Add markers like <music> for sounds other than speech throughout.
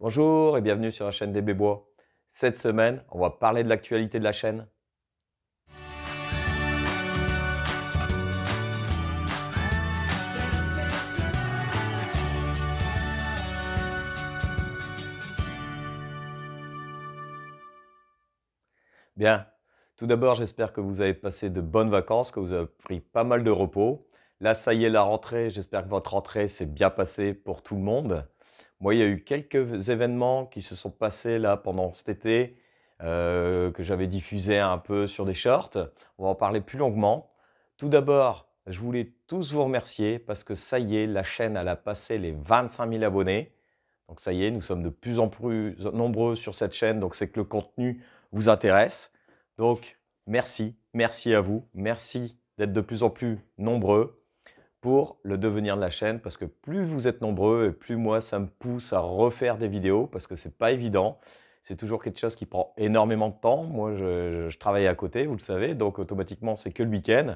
Bonjour et bienvenue sur la chaîne des Bébois. Cette semaine, on va parler de l'actualité de la chaîne. Bien, tout d'abord, j'espère que vous avez passé de bonnes vacances, que vous avez pris pas mal de repos. Là, ça y est, la rentrée, j'espère que votre rentrée s'est bien passée pour tout le monde. Moi, il y a eu quelques événements qui se sont passés là pendant cet été, euh, que j'avais diffusé un peu sur des shorts. On va en parler plus longuement. Tout d'abord, je voulais tous vous remercier parce que ça y est, la chaîne, a passé les 25 000 abonnés. Donc ça y est, nous sommes de plus en plus nombreux sur cette chaîne, donc c'est que le contenu vous intéresse. Donc merci, merci à vous, merci d'être de plus en plus nombreux pour le devenir de la chaîne parce que plus vous êtes nombreux et plus moi ça me pousse à refaire des vidéos parce que c'est pas évident. C'est toujours quelque chose qui prend énormément de temps. Moi, je, je travaille à côté, vous le savez, donc automatiquement, c'est que le week-end.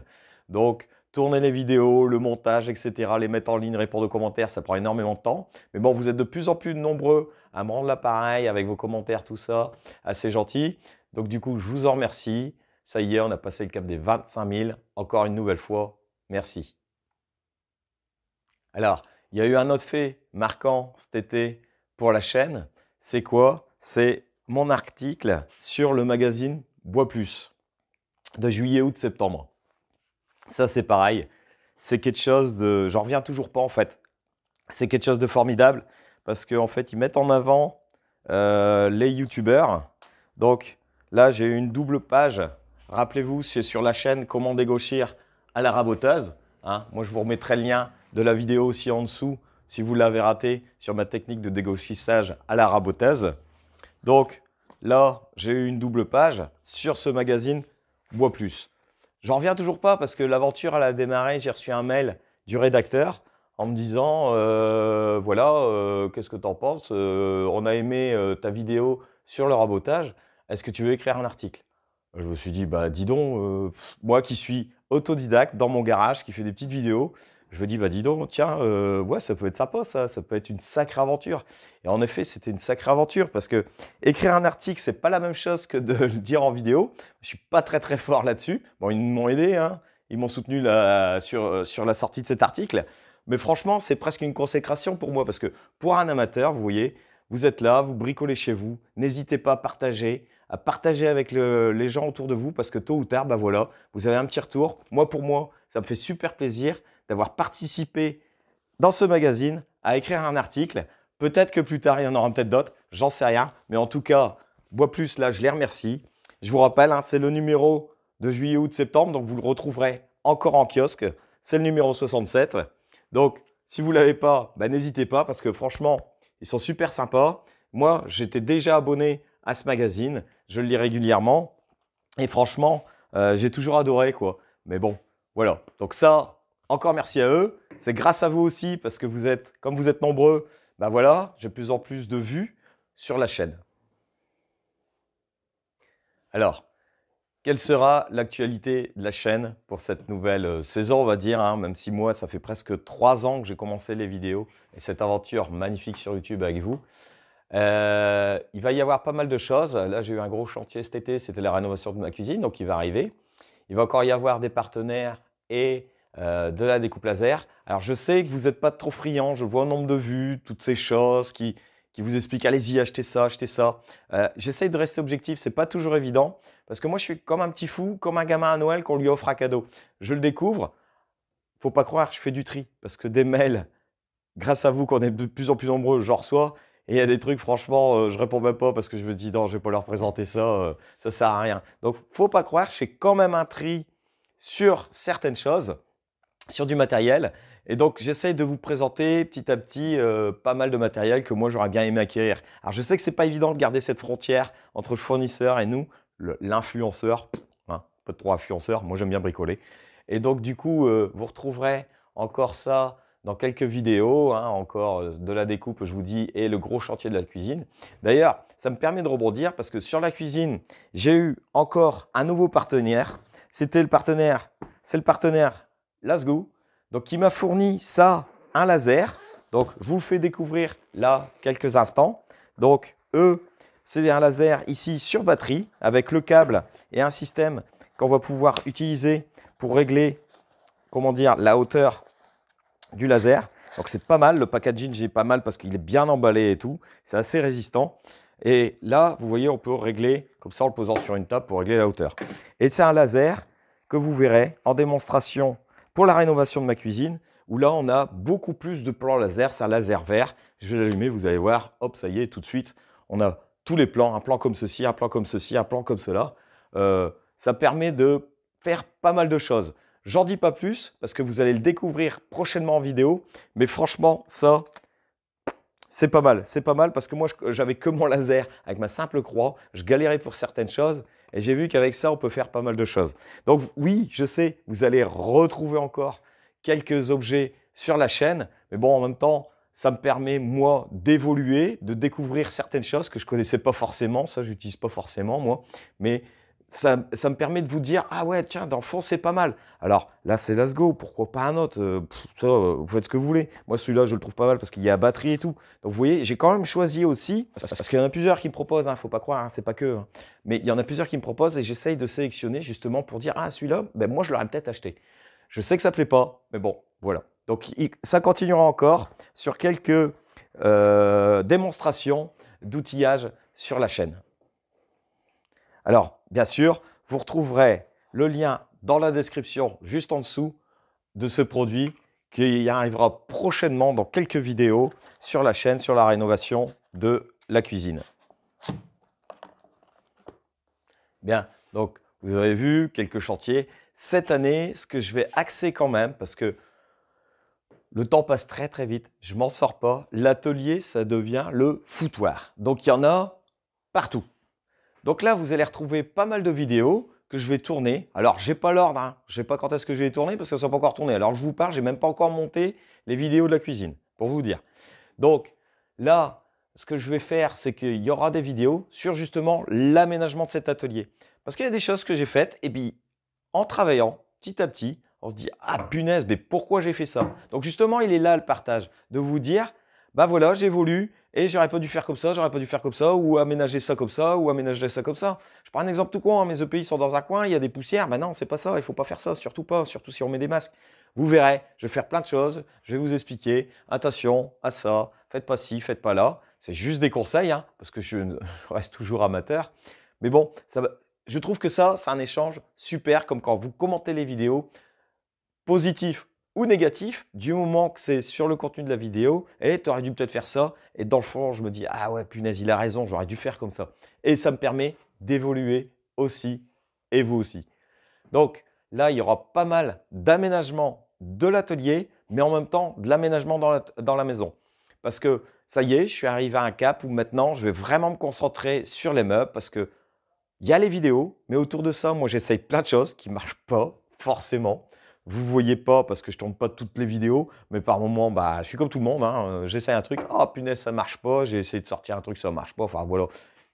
Donc, tourner les vidéos, le montage, etc., les mettre en ligne, répondre aux commentaires, ça prend énormément de temps. Mais bon, vous êtes de plus en plus nombreux à me rendre l'appareil avec vos commentaires, tout ça, assez gentil. Donc, du coup, je vous en remercie. Ça y est, on a passé le cap des 25 000. Encore une nouvelle fois, merci. Alors, il y a eu un autre fait marquant cet été pour la chaîne. C'est quoi C'est mon article sur le magazine Bois Plus de juillet, août, septembre. Ça, c'est pareil. C'est quelque chose de. J'en reviens toujours pas en fait. C'est quelque chose de formidable parce qu'en fait, ils mettent en avant euh, les youtubeurs. Donc là, j'ai une double page. Rappelez-vous, c'est sur la chaîne Comment dégauchir à la raboteuse. Hein. Moi, je vous remettrai le lien de la vidéo aussi en dessous si vous l'avez raté sur ma technique de dégauchissage à la raboteuse. Donc là, j'ai eu une double page sur ce magazine Bois Plus. J'en reviens toujours pas parce que l'aventure, elle a démarré. J'ai reçu un mail du rédacteur en me disant euh, voilà, euh, qu'est-ce que tu en penses euh, On a aimé ta vidéo sur le rabotage. Est-ce que tu veux écrire un article Je me suis dit bah dis donc, moi qui suis autodidacte dans mon garage, qui fait des petites vidéos, je me dis, bah dis donc, tiens, euh, ouais, ça peut être sympa, ça, ça peut être une sacrée aventure. Et en effet, c'était une sacrée aventure parce que écrire un article, c'est pas la même chose que de <laughs> le dire en vidéo. Je suis pas très très fort là-dessus. Bon, ils m'ont aidé, hein. ils m'ont soutenu sur, euh, sur la sortie de cet article. Mais franchement, c'est presque une consécration pour moi parce que pour un amateur, vous voyez, vous êtes là, vous bricolez chez vous, n'hésitez pas à partager, à partager avec les gens autour de vous parce que tôt ou tard, bah voilà, vous avez un petit retour. Moi, pour moi, ça me fait super plaisir d'avoir participé dans ce magazine à écrire un article. Peut-être que plus tard, il y en aura peut-être d'autres, j'en sais rien. Mais en tout cas, Bois Plus, là, je les remercie. Je vous rappelle, hein, c'est le numéro de juillet, août, septembre, donc vous le retrouverez encore en kiosque. C'est le numéro 67. Donc, si vous ne l'avez pas, bah, n'hésitez pas parce que franchement, ils sont super sympas. Moi, j'étais déjà abonné à ce magazine. Je le lis régulièrement. Et franchement, euh, j'ai toujours adoré, quoi. Mais bon, voilà. Donc ça, encore merci à eux. C'est grâce à vous aussi parce que vous êtes, comme vous êtes nombreux, ben voilà, j'ai de plus en plus de vues sur la chaîne. Alors, quelle sera l'actualité de la chaîne pour cette nouvelle euh, saison, on va dire, hein, même si moi, ça fait presque trois ans que j'ai commencé les vidéos et cette aventure magnifique sur YouTube avec vous. Euh, il va y avoir pas mal de choses. Là, j'ai eu un gros chantier cet été, c'était la rénovation de ma cuisine, donc il va arriver. Il va encore y avoir des partenaires et euh, de la découpe laser. Alors je sais que vous n'êtes pas trop friand, je vois un nombre de vues, toutes ces choses qui, vous expliquent allez-y, achetez ça, achetez ça. Euh, j'essaye de rester objectif, c'est pas toujours évident, parce que moi je suis comme un petit fou, comme un gamin à Noël qu'on lui offre un cadeau. Je le découvre, faut pas croire, je fais du tri, parce que des mails, grâce à vous qu'on est de plus en plus nombreux, j'en reçois, et il y a des trucs, franchement, euh, je réponds même pas parce que je me dis, non, je vais pas leur présenter ça, ça, ça sert à rien. Donc, faut pas croire, je fais quand même un tri sur certaines choses sur du matériel. Et donc, j'essaye de vous présenter petit à petit euh, pas mal de matériel que moi j'aurais bien aimé acquérir. Alors, je sais que c'est pas évident de garder cette frontière entre le fournisseur et nous, l'influenceur, hein, pas trop influenceur, moi j'aime bien bricoler. Et donc, du coup, euh, vous retrouverez encore ça dans quelques vidéos, hein, encore euh, de la découpe, je vous dis, et le gros chantier de la cuisine. D'ailleurs, ça me permet de rebondir parce que sur la cuisine, j'ai eu encore un nouveau partenaire. C'était le partenaire, c'est le partenaire go. donc qui m'a fourni ça, un laser. Donc je vous le fais découvrir là quelques instants. Donc eux, c'est un laser ici sur batterie avec le câble et un système qu'on va pouvoir utiliser pour régler comment dire la hauteur du laser. Donc c'est pas mal, le packaging j'ai pas mal parce qu'il est bien emballé et tout, c'est assez résistant. Et là, vous voyez, on peut régler comme ça en le posant sur une table pour régler la hauteur. Et c'est un laser que vous verrez en démonstration pour la rénovation de ma cuisine, où là on a beaucoup plus de plans laser, c'est un laser vert. Je vais l'allumer, vous allez voir, hop, ça y est, tout de suite, on a tous les plans, un plan comme ceci, un plan comme ceci, un plan comme cela. Euh, ça permet de faire pas mal de choses. J'en dis pas plus parce que vous allez le découvrir prochainement en vidéo, mais franchement, ça, c'est pas mal. C'est pas mal parce que moi, j'avais que mon laser avec ma simple croix, je galérais pour certaines choses et j'ai vu qu'avec ça, on peut faire pas mal de choses. Donc oui, je sais, vous allez retrouver encore quelques objets sur la chaîne. Mais bon, en même temps, ça me permet, moi, d'évoluer, de découvrir certaines choses que je ne connaissais pas forcément. Ça, je n'utilise pas forcément, moi. Mais ça, me permet de vous dire ah ouais tiens dans le fond c'est pas mal. Alors là c'est Go, pourquoi pas un autre euh, euh, Vous faites ce que vous voulez. Moi celui-là je le trouve pas mal parce qu'il y a batterie et tout. Donc vous voyez j'ai quand même choisi aussi parce qu'il y en a plusieurs qui me proposent. Hein, faut pas croire, hein, c'est pas que. Hein. Mais il y en a plusieurs qui me proposent et j'essaye de sélectionner justement pour dire ah celui-là ben moi je l'aurais peut-être acheté. Je sais que ça plaît pas mais bon voilà. Donc ça continuera encore sur quelques euh, démonstrations d'outillage sur la chaîne. Alors, Bien sûr, vous retrouverez le lien dans la description juste en dessous de ce produit qui arrivera prochainement dans quelques vidéos sur la chaîne sur la rénovation de la cuisine. Bien, donc vous avez vu quelques chantiers. Cette année, ce que je vais axer quand même, parce que le temps passe très très vite, je m'en sors pas, l'atelier, ça devient le foutoir. Donc il y en a partout. Donc là, vous allez retrouver pas mal de vidéos que je vais tourner. Alors, j'ai pas l'ordre, je hein. je sais pas quand est-ce que je vais tourner parce que ça n'est pas encore tourné. Alors, je vous parle, j'ai même pas encore monté les vidéos de la cuisine, pour vous dire. Donc là, ce que je vais faire, c'est qu'il y aura des vidéos sur justement l'aménagement de cet atelier. Parce qu'il y a des choses que j'ai faites, et puis en travaillant petit à petit, on se dit, ah punaise, mais pourquoi j'ai fait ça Donc justement, il est là le partage, de vous dire, bah voilà, j'évolue et j'aurais pas dû faire comme ça, j'aurais pas dû faire comme ça, ou aménager ça comme ça, ou aménager ça comme ça. Je prends un exemple tout con, hein, mes EPI sont dans un coin, il y a des poussières, ben non, c'est pas ça, il faut pas faire ça, surtout pas, surtout si on met des masques. Vous verrez, je vais faire plein de choses, je vais vous expliquer, attention à ça, faites pas ci, faites pas là, c'est juste des conseils, hein, parce que je <laughs> reste toujours amateur. Mais bon, je trouve que ça, c'est un échange super, comme quand vous commentez les vidéos, positif, ou négatif du moment que c'est sur le contenu de la vidéo et tu aurais dû peut-être faire ça et dans le fond je me dis ah ouais punaise il a raison j'aurais dû faire comme ça et ça me permet d'évoluer aussi et vous aussi donc là il y aura pas mal d'aménagements de l'atelier mais en même temps de l'aménagement dans la, dans la maison parce que ça y est je suis arrivé à un cap où maintenant je vais vraiment me concentrer sur les meubles parce que il y a les vidéos mais autour de ça moi j'essaye plein de choses qui marchent pas forcément vous voyez pas parce que je tourne pas toutes les vidéos, mais par moment, bah, je suis comme tout le monde. Hein. Euh, j'essaie un truc, oh punaise, ça marche pas. J'ai essayé de sortir un truc, ça marche pas. Enfin voilà,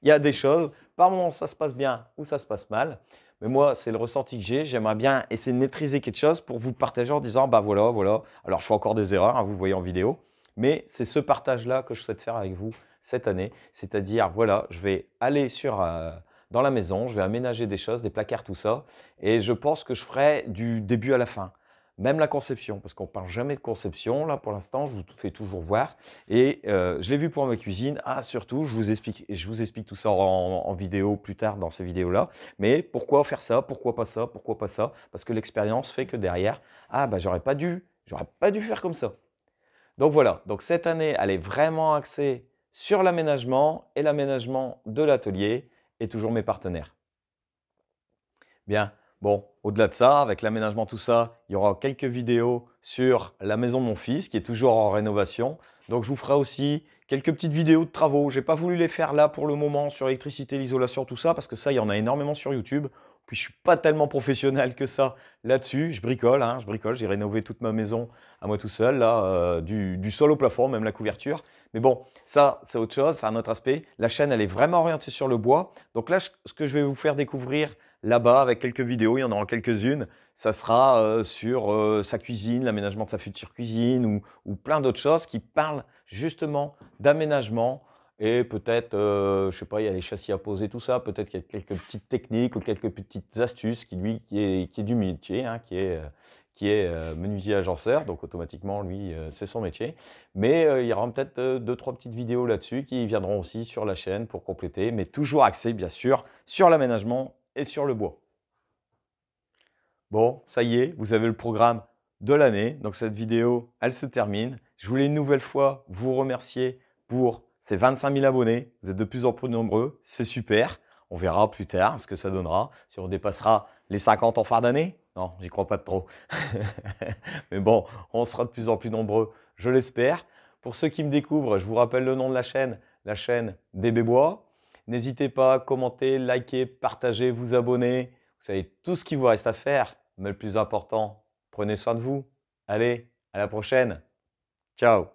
il y a des choses. Par moment, ça se passe bien ou ça se passe mal. Mais moi, c'est le ressenti que j'ai. J'aimerais bien essayer de maîtriser quelque chose pour vous partager en disant, bah voilà, voilà. Alors, je fais encore des erreurs, hein, vous voyez en vidéo. Mais c'est ce partage-là que je souhaite faire avec vous cette année. C'est-à-dire, voilà, je vais aller sur euh, dans la maison, je vais aménager des choses, des placards, tout ça. Et je pense que je ferai du début à la fin. Même la conception, parce qu'on ne parle jamais de conception. Là, pour l'instant, je vous fais toujours voir. Et euh, je l'ai vu pour ma cuisine. Ah, surtout, je vous explique, je vous explique tout ça en, vidéo plus tard dans ces vidéos-là. Mais pourquoi faire ça Pourquoi pas ça Pourquoi pas ça Parce que l'expérience fait que derrière, ah, bah, j'aurais pas dû, j'aurais pas dû faire comme ça. Donc voilà, donc cette année, elle est vraiment axée sur l'aménagement et l'aménagement de l'atelier et toujours mes partenaires. Bien, bon, au-delà de ça, avec l'aménagement, tout ça, il y aura quelques vidéos sur la maison de mon fils qui est toujours en rénovation. Donc je vous ferai aussi quelques petites vidéos de travaux. J'ai pas voulu les faire là pour le moment sur l'électricité, l'isolation, tout ça, parce que ça, il y en a énormément sur YouTube. Puis je suis pas tellement professionnel que ça là-dessus. Je bricole, hein, je bricole. J'ai rénové toute ma maison à moi tout seul, là, euh, du, sol au plafond, même la couverture. Mais bon, ça, c'est autre chose, c'est un autre aspect. La chaîne, elle est vraiment orientée sur le bois. Donc là, ce que je vais vous faire découvrir là-bas avec quelques vidéos, il y en aura quelques-unes, ça sera euh, sur euh, sa cuisine, l'aménagement de sa future cuisine ou, ou plein d'autres choses qui parlent justement d'aménagement, et peut-être, euh, je sais pas, il y a les châssis à poser, tout ça. Peut-être qu'il y a quelques petites techniques ou quelques petites astuces qui, lui, qui est, du métier, hein, qui est, euh, qui est euh, menuisier agenceur. Donc, automatiquement, lui, c'est son métier. Mais il y aura peut-être deux, trois petites vidéos là-dessus qui viendront aussi sur la chaîne pour compléter, mais toujours axé, bien sûr, sur l'aménagement et sur le bois. Bon, ça y est, vous avez le programme de l'année. Donc, cette vidéo, elle se termine. Je voulais une nouvelle fois vous remercier pour c'est 25 000 abonnés. Vous êtes de plus en plus nombreux. C'est super. On verra plus tard ce que ça donnera. Si on dépassera les 50 en fin d'année. Non, j'y crois pas trop. <laughs> Mais bon, on sera de plus en plus nombreux. Je l'espère. Pour ceux qui me découvrent, je vous rappelle le nom de la chaîne, la chaîne des Bébois. N'hésitez pas à commenter, liker, partager, vous abonner. Vous savez tout ce qu'il vous reste à faire. Mais le plus important, prenez soin de vous. Allez, à la prochaine. Ciao